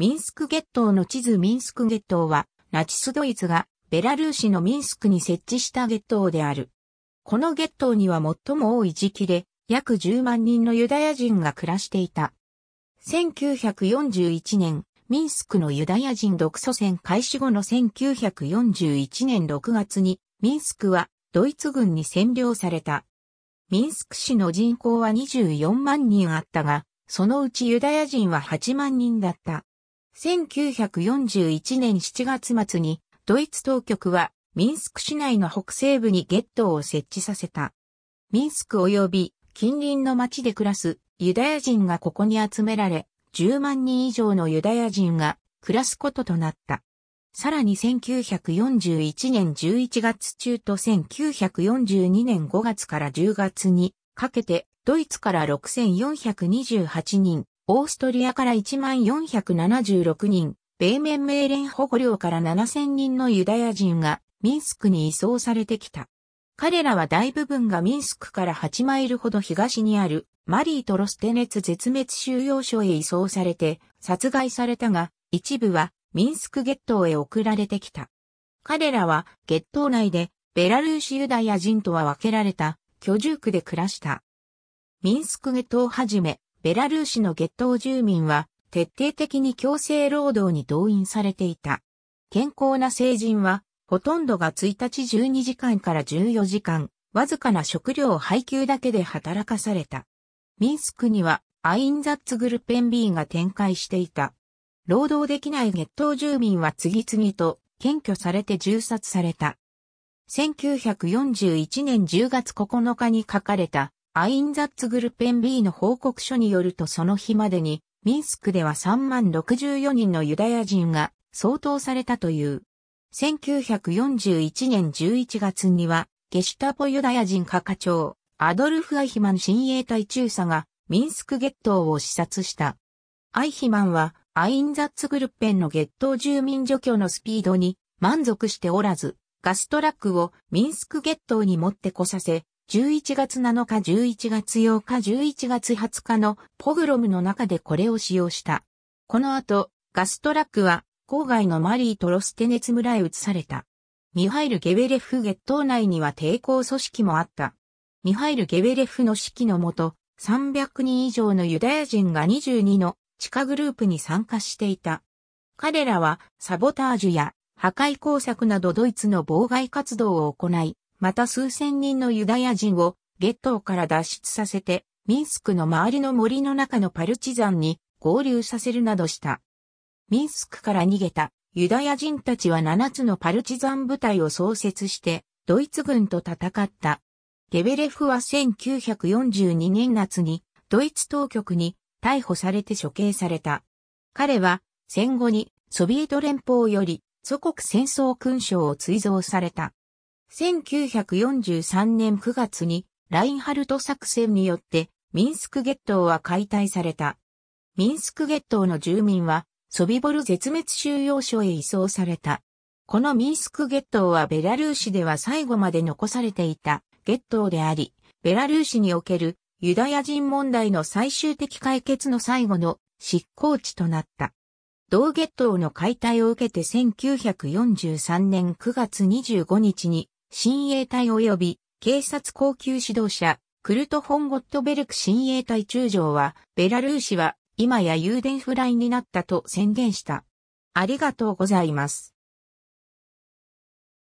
ミンスク月頭の地図ミンスク月頭は、ナチスドイツがベラルーシのミンスクに設置した月頭である。この月頭には最も多い時期で、約10万人のユダヤ人が暮らしていた。1941年、ミンスクのユダヤ人独ソ戦開始後の1941年6月に、ミンスクはドイツ軍に占領された。ミンスク市の人口は24万人あったが、そのうちユダヤ人は8万人だった。1941年7月末にドイツ当局はミンスク市内の北西部にゲットを設置させた。ミンスク及び近隣の町で暮らすユダヤ人がここに集められ、10万人以上のユダヤ人が暮らすこととなった。さらに1941年11月中と1942年5月から10月にかけてドイツから6428人、オーストリアから1476人、米面命令保護領から7000人のユダヤ人がミンスクに移送されてきた。彼らは大部分がミンスクから8マイルほど東にあるマリーとロステネツ絶滅収容所へ移送されて殺害されたが、一部はミンスクゲットへ送られてきた。彼らはゲット内でベラルーシユダヤ人とは分けられた居住区で暮らした。ミンスクゲットはじめ、ベラルーシの月頭住民は徹底的に強制労働に動員されていた。健康な成人は、ほとんどが1日12時間から14時間、わずかな食料配給だけで働かされた。ミンスクには、アインザッツグルペン B が展開していた。労働できない月頭住民は次々と検挙されて銃殺された。1941年10月9日に書かれたアインザッツグルペン B の報告書によるとその日までに、ミンスクでは3万64人のユダヤ人が相当されたという。1941年11月には、ゲシュタポユダヤ人課課長、アドルフ・アイヒマン親衛隊中佐が、ミンスクゲットーを視察した。アイヒマンは、アインザッツグルペンのゲットー住民除去のスピードに満足しておらず、ガストラックをミンスクゲットーに持ってこさせ、11月7日、11月8日、11月20日のポグロムの中でこれを使用した。この後、ガストラックは郊外のマリーとロステネツ村へ移された。ミハイル・ゲベレフ月頭内には抵抗組織もあった。ミハイル・ゲベレフの指揮のもと、300人以上のユダヤ人が22の地下グループに参加していた。彼らはサボタージュや破壊工作などドイツの妨害活動を行い、また数千人のユダヤ人をゲットーから脱出させて、ミンスクの周りの森の中のパルチザンに合流させるなどした。ミンスクから逃げたユダヤ人たちは7つのパルチザン部隊を創設して、ドイツ軍と戦った。ゲベレフは1942年夏にドイツ当局に逮捕されて処刑された。彼は戦後にソビエト連邦より祖国戦争勲章を追贈された。1943年9月にラインハルト作戦によってミンスクゲットは解体された。ミンスクゲットの住民はソビボル絶滅収容所へ移送された。このミンスクゲットはベラルーシでは最後まで残されていたゲットであり、ベラルーシにおけるユダヤ人問題の最終的解決の最後の執行地となった。同ゲットの解体を受けて1943年9月25日に親衛隊及び警察高級指導者、クルト・フォン・ゴットベルク親衛隊中将は、ベラルーシは今や油田ライになったと宣言した。ありがとうございます。